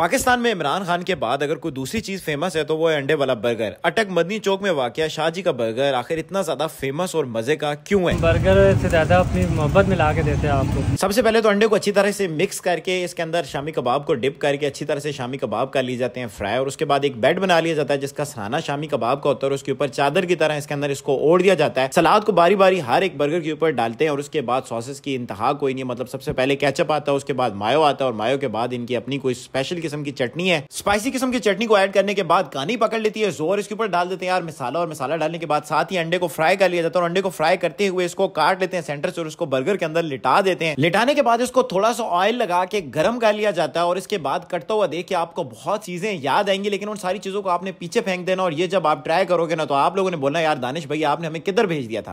पाकिस्तान में इमरान खान के बाद अगर कोई दूसरी चीज़ फेमस है तो वो है अंडे वाला बर्गर अटक मदनी चौक में वाक़ शाहजी का बर्गर आखिर इतना ज़्यादा फेमस और मज़े का क्यों है बर्गर से ज़्यादा अपनी मोहब्बत में ला के देते हैं आपको सबसे पहले तो अंडे को अच्छी तरह से मिक्स करके इसके अंदर शामी कबाब को डिप करके अच्छी तरह से शामी कबाब कर लिए जाते हैं फ्राई और उसके बाद एक बेड बना लिया जाता है जिसका सराना शामी कबाब का होता है और उसके ऊपर चादर की तरह इसके अंदर इसको ओढ़ दिया जाता है सलाद को बारी बारी हर एक बर्गर के ऊपर डालते हैं और उसके बाद सॉसेस की इंतहा कोई नहीं मतलब सबसे पहले कैचअप आता है उसके बाद मायो आता है और मायो के बाद इनकी अपनी कोई स्पेशल किस्म की चटनी है स्पाइसी किस्म की चटनी को ऐड करने के बाद कानी पकड़ लेती है जोर इसके ऊपर डाल देते हैं यार मिसाला और मसाला डालने के बाद साथ ही अंडे को फ्राई कर लिया जाता है और अंडे को फ्राई करते हुए इसको काट लेते हैं सेंटर से उसको बर्गर के अंदर लिटा देते हैं लिटाने के बाद इसको थोड़ा सा ऑयल लगा के गर्म कर लिया जाता है और इसके बाद कटता हुआ देख के आपको बहुत चीजें याद आएंगी लेकिन उन सारी चीजों को आपने पीछे फेंक देना और ये जब आप ट्राई करोगे ना तो आप लोगों ने बोला यार दानिश भाई आपने हमें किधर भेज दिया था